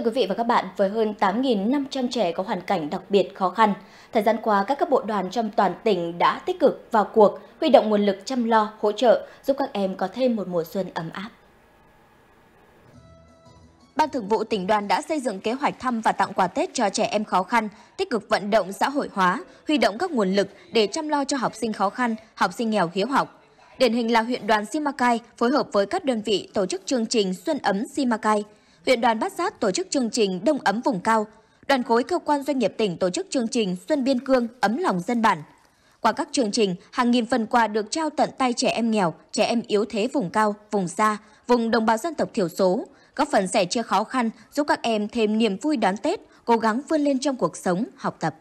Thưa quý vị và các bạn, với hơn 8.500 trẻ có hoàn cảnh đặc biệt khó khăn, thời gian qua các cấp bộ đoàn trong toàn tỉnh đã tích cực vào cuộc, huy động nguồn lực chăm lo, hỗ trợ, giúp các em có thêm một mùa xuân ấm áp. Ban Thường vụ tỉnh đoàn đã xây dựng kế hoạch thăm và tặng quà Tết cho trẻ em khó khăn, tích cực vận động xã hội hóa, huy động các nguồn lực để chăm lo cho học sinh khó khăn, học sinh nghèo hiếu học. Điển hình là huyện đoàn Simacai phối hợp với các đơn vị tổ chức chương trình Xuân ấm Simacai – huyện đoàn Bát Sát tổ chức chương trình Đông ấm vùng cao, đoàn khối cơ quan doanh nghiệp tỉnh tổ chức chương trình Xuân Biên Cương ấm lòng dân bản. Qua các chương trình, hàng nghìn phần quà được trao tận tay trẻ em nghèo, trẻ em yếu thế vùng cao, vùng xa, vùng đồng bào dân tộc thiểu số, góp phần sẻ chia khó khăn, giúp các em thêm niềm vui đón Tết, cố gắng vươn lên trong cuộc sống, học tập.